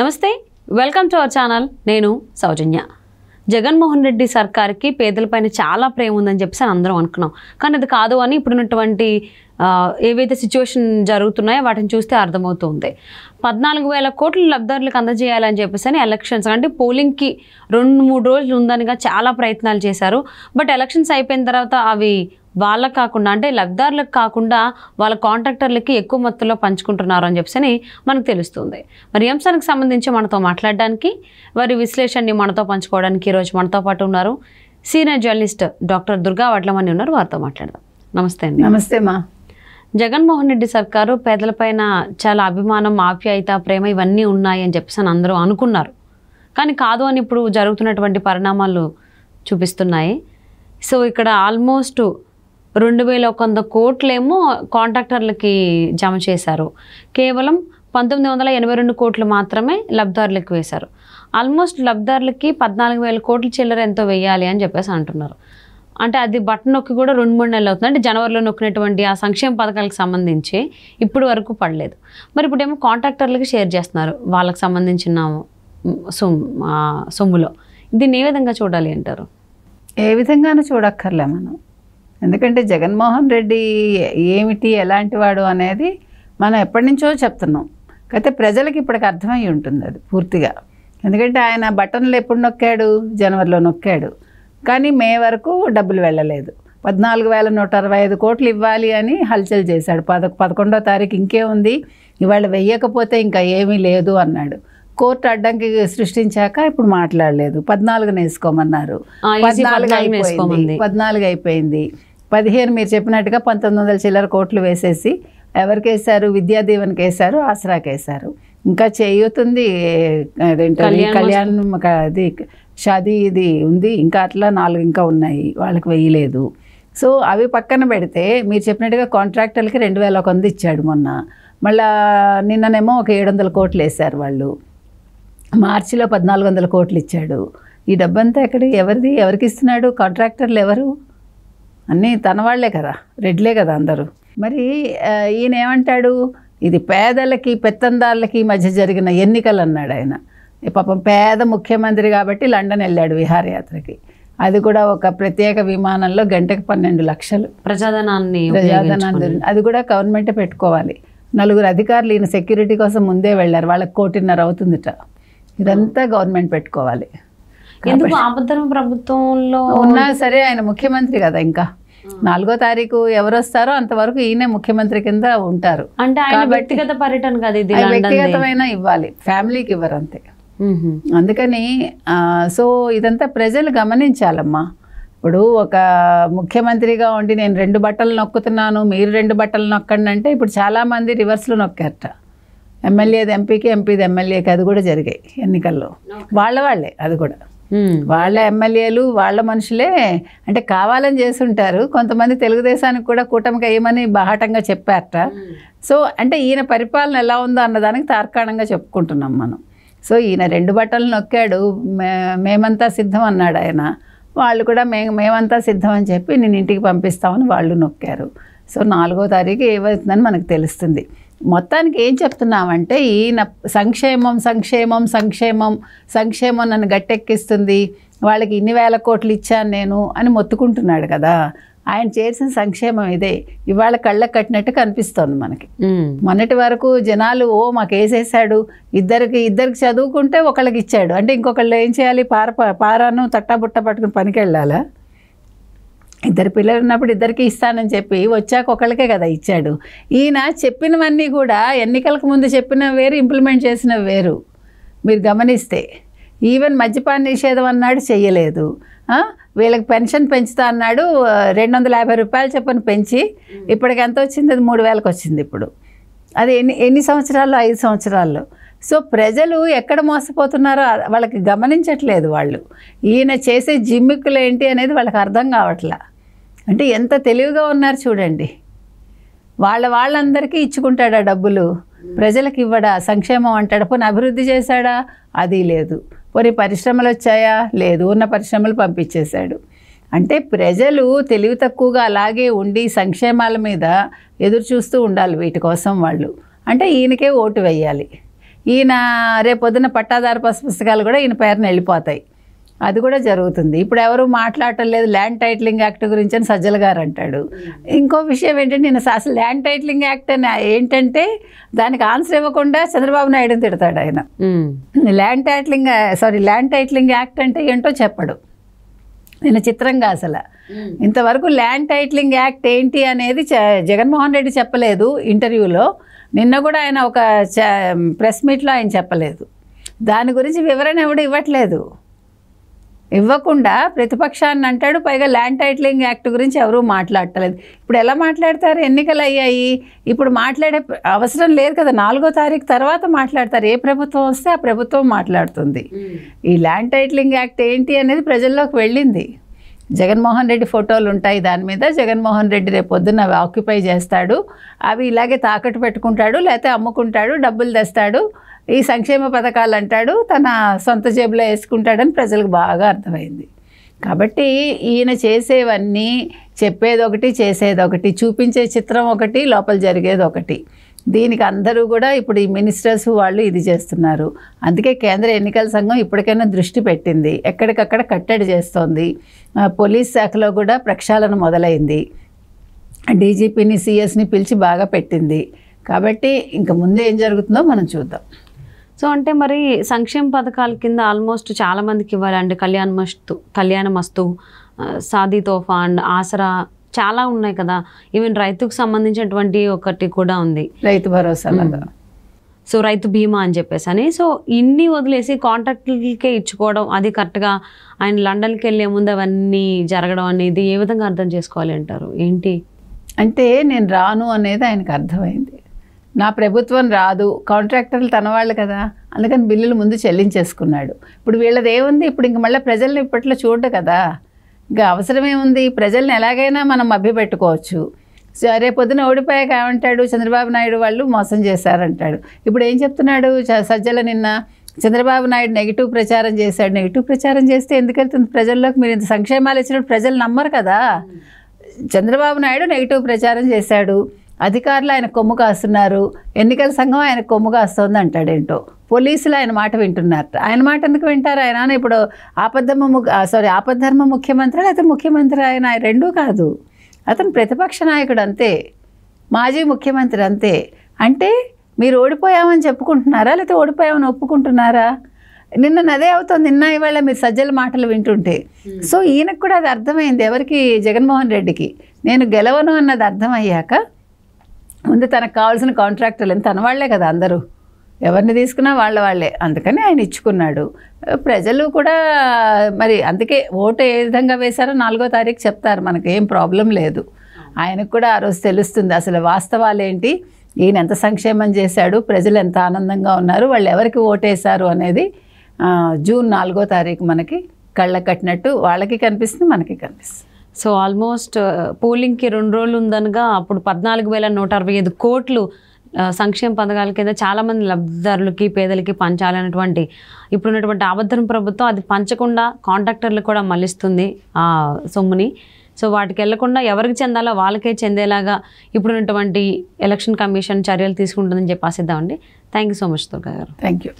నమస్తే welcome to our channel నేను సౌజన్య జగన్మోహన్ రెడ్డి సర్కార్కి పేదలపైన చాలా ప్రేమ ఉందని చెప్పేసి అందరం అనుకున్నాం కానీ అది కాదు అని ఇప్పుడున్నటువంటి ఏవైతే సిచ్యువేషన్ జరుగుతున్నాయో వాటిని చూస్తే అర్థమవుతుంది పద్నాలుగు వేల కోట్లు లబ్ధారులకు అందజేయాలని చెప్పేసి అని ఎలక్షన్స్ అంటే పోలింగ్కి రెండు మూడు రోజులు ఉందనిగా చాలా ప్రయత్నాలు చేశారు బట్ ఎలక్షన్స్ అయిపోయిన తర్వాత అవి వాళ్ళకు కాకుండా అంటే లబ్ధారులకు కాకుండా వాళ్ళ కాంట్రాక్టర్లకి ఎక్కువ మొత్తంలో పంచుకుంటున్నారు అని చెప్పేసి మనకు తెలుస్తుంది మరి అంశానికి సంబంధించి మనతో మాట్లాడడానికి వారి విశ్లేషణని మనతో పంచుకోవడానికి ఈరోజు మనతో పాటు ఉన్నారు senior journalist doctor Durga Vadlamani ఉన్నారు వారితో మాట్లాడదాం నమస్తే అండి నమస్తే మా జగన్మోహన్ రెడ్డి సర్కారు పేదలపైన చాలా అభిమానం ఆప్యాయత ప్రేమ ఇవన్నీ ఉన్నాయి అని చెప్పేసి అందరూ అనుకున్నారు కానీ కాదు అని ఇప్పుడు జరుగుతున్నటువంటి పరిణామాలు చూపిస్తున్నాయి సో ఇక్కడ ఆల్మోస్ట్ రెండు వేల ఒక వంద కోట్లేమో కాంట్రాక్టర్లకి జమ చేశారు కేవలం పంతొమ్మిది వందల ఎనభై రెండు కోట్లు మాత్రమే లబ్ధారులకు వేశారు ఆల్మోస్ట్ లబ్ధారులకి పద్నాలుగు వేల కోట్లు చిల్లర ఎంతో వేయాలి అని చెప్పేసి అంటున్నారు అంటే అది బటన్ నొక్కి కూడా రెండు మూడు నెలలు అవుతుంది అంటే జనవరిలో నొక్కినటువంటి ఆ సంక్షేమ పథకాలకు సంబంధించి ఇప్పటి వరకు పడలేదు మరి ఇప్పుడేమో కాంట్రాక్టర్లకి షేర్ చేస్తున్నారు వాళ్ళకి సంబంధించిన సొమ్ము సొమ్ములో దీన్ని ఏ విధంగా చూడాలి అంటారు ఏ విధంగానూ చూడక్కర్లే మనం ఎందుకంటే జగన్మోహన్ రెడ్డి ఏమిటి ఎలాంటి వాడు అనేది మనం ఎప్పటి నుంచో చెప్తున్నాం అయితే ప్రజలకు ఇప్పటికి అర్థమై ఉంటుంది అది పూర్తిగా ఎందుకంటే ఆయన బటన్లు ఎప్పుడు నొక్కాడు జనవరిలో నొక్కాడు కానీ మే వరకు డబ్బులు వెళ్ళలేదు పద్నాలుగు వేల నూట అరవై ఐదు కోట్లు ఇవ్వాలి అని హల్చల్ చేశాడు పద పదకొండో తారీఖు ఇంకే ఉంది ఇవాళ వెయ్యకపోతే ఇంకా ఏమీ లేదు అన్నాడు కోర్టు అడ్డంకి సృష్టించాక ఇప్పుడు మాట్లాడలేదు పద్నాలుగున వేసుకోమన్నారు పద్నాలుగు అయిపోయింది పద్నాలుగు అయిపోయింది పదిహేను మీరు చెప్పినట్టుగా పంతొమ్మిది వందల చిల్లర కోట్లు వేసేసి ఎవరికి ఎవరికేసారు విద్యాదీవెనకి వేశారు వేశారు ఇంకా చేయుతుంది అదేంటో కళ్యాణం అది షాదీ ఇది ఉంది ఇంకా అట్లా నాలుగు ఇంకా ఉన్నాయి వాళ్ళకి వేయలేదు సో అవి పక్కన పెడితే మీరు చెప్పినట్టుగా కాంట్రాక్టర్లకి రెండు వేల ఒక వంద ఇచ్చాడు మొన్న మళ్ళా నిన్ననేమో ఒక ఏడు వందల కోట్లు వేశారు వాళ్ళు మార్చిలో పద్నాలుగు వందల కోట్లు ఇచ్చాడు ఈ డబ్బంతా ఎక్కడ ఎవరిది ఎవరికి ఇస్తున్నాడు కాంట్రాక్టర్లు ఎవరు అన్నీ తన వాళ్లే కదా రెడ్లే కదా అందరూ మరి ఈయన ఏమంటాడు ఇది పేదలకి పెత్తందార్లకి మధ్య జరిగిన ఎన్నికలు అన్నాడు ఆయన పాపం పేద ముఖ్యమంత్రి కాబట్టి లండన్ వెళ్ళాడు విహారయాత్రకి అది కూడా ఒక ప్రత్యేక విమానంలో గంటకు పన్నెండు లక్షలు ప్రజాధనాన్ని ప్రజాధనాన్ని అది కూడా గవర్నమెంట్ పెట్టుకోవాలి నలుగురు అధికారులు ఈయన సెక్యూరిటీ కోసం ముందే వెళ్ళారు వాళ్ళకి కోటిన్నర అవుతుందిట ఇదంతా గవర్నమెంట్ పెట్టుకోవాలి ఎందుకు ఆపద్ధర్మ ప్రభుత్వంలో ఉన్నా సరే ఆయన ముఖ్యమంత్రి కదా ఇంకా నాలుగో తారీఖు ఎవరు వస్తారో అంతవరకు ఈయనే ముఖ్యమంత్రి కింద ఉంటారు అంటే వ్యక్తిగత పర్యటన ఇది వ్యక్తిగతమైన ఇవ్వాలి ఫ్యామిలీకి ఇవ్వరు అంతే అందుకని సో ఇదంతా ప్రజలు గమనించాలమ్మా ఇప్పుడు ఒక ముఖ్యమంత్రిగా ఉండి నేను రెండు బట్టలు నొక్కుతున్నాను మీరు రెండు బట్టలు నొక్కండి అంటే ఇప్పుడు చాలామంది రివర్స్లు నొక్కారట ఎమ్మెల్యేది ఎంపీకి ఎంపీది ఎమ్మెల్యేకి అది కూడా జరిగాయి ఎన్నికల్లో వాళ్ళ వాళ్ళే అది కూడా వాళ్ళ ఎమ్మెల్యేలు వాళ్ళ మనుషులే అంటే కావాలని చేసుంటారు కొంతమంది తెలుగుదేశానికి కూడా కూటమికి అయ్యమని బాహటంగా చెప్పారట సో అంటే ఈయన పరిపాలన ఎలా ఉందో అన్నదానికి తార్కాణంగా చెప్పుకుంటున్నాం మనం సో ఈయన రెండు బట్టలు నొక్కాడు మేమంతా సిద్ధం అన్నాడు ఆయన వాళ్ళు కూడా మేము మేమంతా సిద్ధం అని చెప్పి నేను ఇంటికి పంపిస్తామని వాళ్ళు నొక్కారు సో నాలుగో తారీఖు ఏమవుతుందని మనకు తెలుస్తుంది మొత్తానికి ఏం చెప్తున్నామంటే ఈయన సంక్షేమం సంక్షేమం సంక్షేమం సంక్షేమం నన్ను గట్టెక్కిస్తుంది వాళ్ళకి ఇన్ని వేల కోట్లు ఇచ్చాను నేను అని మొత్తుకుంటున్నాడు కదా ఆయన చేసిన సంక్షేమం ఇదే ఇవాళ కళ్ళకు కట్టినట్టు కనిపిస్తోంది మనకి మొన్నటి వరకు జనాలు ఓ మాకు వేసేసాడు ఇద్దరికి ఇద్దరికి చదువుకుంటే ఒకళ్ళకి ఇచ్చాడు అంటే ఇంకొకళ్ళు ఏం చేయాలి పార పారాను తట్టాబుట్ట పట్టుకుని పనికి వెళ్ళాలా ఇద్దరు పిల్లలు ఉన్నప్పుడు ఇద్దరికి ఇస్తానని చెప్పి వచ్చాక ఒకళ్ళకే కదా ఇచ్చాడు ఈయన చెప్పినవన్నీ కూడా ఎన్నికలకు ముందు చెప్పిన వేరు ఇంప్లిమెంట్ చేసిన వేరు మీరు గమనిస్తే ఈవెన్ మద్యపాన నిషేధం అన్నాడు చేయలేదు వీళ్ళకి పెన్షన్ పెంచుతా అన్నాడు రెండు వందల యాభై రూపాయలు చెప్పని పెంచి ఇప్పటికి ఎంత వచ్చింది అది మూడు వేలకు వచ్చింది ఇప్పుడు అది ఎన్ని ఎన్ని సంవత్సరాల్లో ఐదు సంవత్సరాల్లో సో ప్రజలు ఎక్కడ మోసపోతున్నారో వాళ్ళకి గమనించట్లేదు వాళ్ళు ఈయన చేసే జిమ్మిక్కులు ఏంటి అనేది వాళ్ళకి అర్థం కావట్లా అంటే ఎంత తెలివిగా ఉన్నారు చూడండి వాళ్ళ వాళ్ళందరికీ ఇచ్చుకుంటాడా డబ్బులు ప్రజలకు ఇవ్వడా సంక్షేమం అంటాడా పోనీ అభివృద్ధి చేశాడా అది లేదు పోనీ పరిశ్రమలు వచ్చాయా లేదు ఉన్న పరిశ్రమలు పంపించేశాడు అంటే ప్రజలు తెలివి తక్కువగా అలాగే ఉండి సంక్షేమాల మీద ఎదురు చూస్తూ ఉండాలి వీటి కోసం వాళ్ళు అంటే ఈయనకే ఓటు వేయాలి ఈయన రేపొద్దున పట్టాదారు పుస్తకాలు కూడా ఈయన పేరున వెళ్ళిపోతాయి అది కూడా జరుగుతుంది ఇప్పుడు ఎవరు మాట్లాడటం లేదు ల్యాండ్ టైటిలింగ్ యాక్ట్ గురించి అని సజ్జల గారు అంటాడు ఇంకో విషయం ఏంటంటే నేను అసలు ల్యాండ్ టైటిలింగ్ యాక్ట్ అని ఏంటంటే దానికి ఆన్సర్ ఇవ్వకుండా చంద్రబాబు నాయుడుని తిడతాడు ఆయన land titling sorry land titling act అంటే ఏంటో చెప్పడు నేను చిత్రంగా అసలు ఇంతవరకు ల్యాండ్ టైటిలింగ్ యాక్ట్ ఏంటి అనేది జగన్మోహన్ రెడ్డి చెప్పలేదు ఇంటర్వ్యూలో నిన్న కూడా ఆయన ఒక ప్రెస్ మీట్లో ఆయన చెప్పలేదు దాని గురించి వివరణ ఎవడు ఇవ్వట్లేదు ఇవ్వకుండా ప్రతిపక్షాన్ని అంటాడు పైగా ల్యాండ్ టైటిలింగ్ యాక్ట్ గురించి ఎవరూ మాట్లాడటలేదు ఇప్పుడు ఎలా మాట్లాడతారు ఎన్నికలు అయ్యాయి ఇప్పుడు మాట్లాడే అవసరం లేదు కదా నాలుగో తారీఖు తర్వాత మాట్లాడతారు ఏ ప్రభుత్వం వస్తే ఆ ప్రభుత్వం మాట్లాడుతుంది ఈ ల్యాండ్ టైటిలింగ్ యాక్ట్ ఏంటి అనేది ప్రజల్లోకి వెళ్ళింది జగన్మోహన్ రెడ్డి ఫోటోలు ఉంటాయి దాని మీద జగన్మోహన్ రెడ్డి రేపు పొద్దున్న అవి ఆక్యుపై చేస్తాడు అవి ఇలాగే తాకట్టు పెట్టుకుంటాడు లేకపోతే అమ్ముకుంటాడు డబ్బులు తెస్తాడు ఈ సంక్షేమ పథకాలు అంటాడు తన సొంత జేబులో వేసుకుంటాడని ప్రజలకు బాగా అర్థమైంది కాబట్టి ఈయన చేసేవన్నీ చెప్పేది ఒకటి చేసేది ఒకటి చూపించే చిత్రం ఒకటి లోపల జరిగేది ఒకటి దీనికి అందరూ కూడా ఇప్పుడు ఈ మినిస్టర్స్ వాళ్ళు ఇది చేస్తున్నారు అందుకే కేంద్ర ఎన్నికల సంఘం ఇప్పటికైనా దృష్టి పెట్టింది ఎక్కడికక్కడ కట్టడి చేస్తోంది పోలీస్ శాఖలో కూడా ప్రక్షాళన మొదలైంది డీజీపీని సిఎస్ని పిలిచి బాగా పెట్టింది కాబట్టి ఇంక ముందే ఏం జరుగుతుందో మనం చూద్దాం సో అంటే మరి సంక్షేమ పథకాల కింద ఆల్మోస్ట్ చాలామందికి ఇవ్వాలండి కళ్యాణ మస్తు కళ్యాణ మస్తు సాదీ తోఫా అండ్ ఆసరా చాలా ఉన్నాయి కదా ఈవెన్ రైతుకు సంబంధించినటువంటి ఒకటి కూడా ఉంది రైతు భరోసా సో రైతు బీమా అని చెప్పేసి అని సో ఇన్ని వదిలేసి కాంట్రాక్టులకే ఇచ్చుకోవడం అది కరెక్ట్గా ఆయన లండన్కి వెళ్ళే ముందు అవన్నీ జరగడం అనేది ఏ విధంగా అర్థం చేసుకోవాలి అంటారు ఏంటి అంటే నేను రాను అనేది ఆయనకు అర్థమైంది నా ప్రభుత్వం రాదు కాంట్రాక్టర్లు తన వాళ్ళు కదా అందుకని బిల్లులు ముందు చెల్లించేసుకున్నాడు ఇప్పుడు వీళ్ళది ఏముంది ఇప్పుడు ఇంక మళ్ళీ ప్రజల్ని ఇప్పట్లో చూడడు కదా ఇంకా అవసరమేముంది ప్రజల్ని ఎలాగైనా మనం మభ్యపెట్టుకోవచ్చు రేపొద్దున ఓడిపోయాక ఏమంటాడు చంద్రబాబు నాయుడు వాళ్ళు మోసం చేశారంటాడు ఇప్పుడు ఏం చెప్తున్నాడు సజ్జల నిన్న చంద్రబాబు నాయుడు నెగిటివ్ ప్రచారం చేశాడు నెగిటివ్ ప్రచారం చేస్తే ఎందుకు వెళ్తుంది ప్రజల్లోకి మీరు ఇంత సంక్షేమాలు ఇచ్చినప్పుడు ప్రజలు నమ్మరు కదా చంద్రబాబు నాయుడు నెగిటివ్ ప్రచారం చేశాడు అధికారులు ఆయన కొమ్ము కాస్తున్నారు ఎన్నికల సంఘం ఆయన కొమ్ము కాస్తోంది అంటాడేంటో పోలీసులు ఆయన మాట వింటున్నారు ఆయన మాట ఎందుకు వింటారు ఆయన ఇప్పుడు ఆపద్ధర్మ సారీ ఆపద్ధర్మ ముఖ్యమంత్రి లేకపోతే ముఖ్యమంత్రి ఆయన రెండూ కాదు అతను ప్రతిపక్ష నాయకుడు అంతే మాజీ ముఖ్యమంత్రి అంతే అంటే మీరు ఓడిపోయామని చెప్పుకుంటున్నారా లేకపోతే ఓడిపోయామని ఒప్పుకుంటున్నారా నిన్న నదే అవుతుంది నిన్న ఇవాళ మీరు సజ్జల మాటలు వింటుంటే సో ఈయనకు కూడా అది అర్థమైంది ఎవరికి జగన్మోహన్ రెడ్డికి నేను గెలవను అన్నది అర్థమయ్యాక ముందు తనకు కావాల్సిన కాంట్రాక్టర్లు తన వాళ్లే కదా అందరూ ఎవరిని తీసుకున్నా వాళ్ళ వాళ్ళే అందుకని ఆయన ఇచ్చుకున్నాడు ప్రజలు కూడా మరి అందుకే ఓటు ఏ విధంగా వేశారో నాలుగో తారీఖు చెప్తారు మనకు ఏం ప్రాబ్లం లేదు ఆయనకు కూడా ఆ రోజు తెలుస్తుంది అసలు వాస్తవాలేంటి ఈయన ఎంత సంక్షేమం చేశాడు ప్రజలు ఎంత ఆనందంగా ఉన్నారు వాళ్ళు ఎవరికి ఓటేశారు అనేది జూన్ నాలుగో తారీఖు మనకి కళ్ళ కట్టినట్టు వాళ్ళకి కనిపిస్తుంది మనకి కనిపిస్తుంది సో ఆల్మోస్ట్ పోలింగ్కి రెండు రోజులు ఉందనగా అప్పుడు పద్నాలుగు వేల నూట అరవై ఐదు కోట్లు సంక్షేమ పథకాల కింద చాలామంది లబ్ధిదారులకి పేదలకి పంచాలన్నటువంటి ఇప్పుడున్నటువంటి ఆబద్ధం ప్రభుత్వం అది పంచకుండా కాంట్రాక్టర్లు కూడా మళ్ళిస్తుంది ఆ సొమ్ముని సో వాటికి వెళ్లకుండా ఎవరికి చెందాలో వాళ్ళకే చెందేలాగా ఇప్పుడున్నటువంటి ఎలక్షన్ కమిషన్ చర్యలు తీసుకుంటుందని చెప్పి ఆశిద్దామండి thank you so much Durga గారు థ్యాంక్ యూ